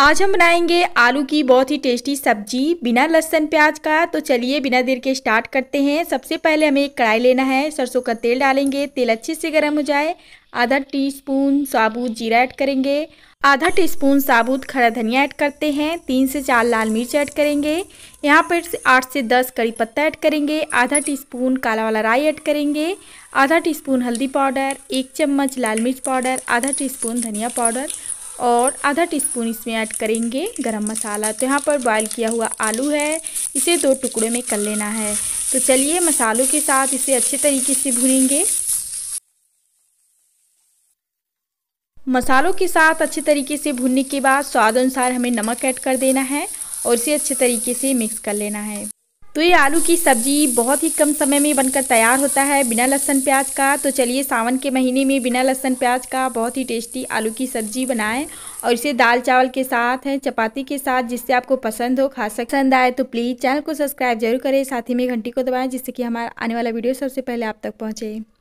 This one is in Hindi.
आज हम बनाएंगे आलू की बहुत ही टेस्टी सब्जी बिना लहसन प्याज का तो चलिए बिना देर के स्टार्ट करते हैं सबसे पहले हमें एक कढ़ाई लेना है सरसों का तेल डालेंगे तेल अच्छे से गर्म हो जाए आधा टीस्पून साबुत जीरा ऐड करेंगे आधा टीस्पून साबुत खड़ा धनिया ऐड करते हैं तीन से चार लाल मिर्च ऐड करेंगे यहाँ पर आठ से दस कड़ी पत्ता ऐड करेंगे आधा स्पून काला वाला राई ऐड करेंगे आधा स्पून हल्दी पाउडर एक चम्मच लाल मिर्च पाउडर आधा स्पून धनिया पाउडर और आधा टीस्पून इसमें ऐड करेंगे गरम मसाला तो यहाँ पर बॉयल किया हुआ आलू है इसे दो टुकड़े में कर लेना है तो चलिए मसालों के साथ इसे अच्छे तरीके से भुनेंगे मसालों के साथ अच्छे तरीके से भुनने के बाद स्वाद अनुसार हमें नमक ऐड कर देना है और इसे अच्छे तरीके से मिक्स कर लेना है तो ये आलू की सब्जी बहुत ही कम समय में बनकर तैयार होता है बिना लहसन प्याज का तो चलिए सावन के महीने में बिना लहसन प्याज का बहुत ही टेस्टी आलू की सब्जी बनाएं और इसे दाल चावल के साथ है चपाती के साथ जिससे आपको पसंद हो खा सक पसंद आए तो प्लीज़ चैनल को सब्सक्राइब जरूर करें साथ ही में घंटी को दबाएं जिससे कि हमारा आने वाला वीडियो सबसे पहले आप तक पहुँचे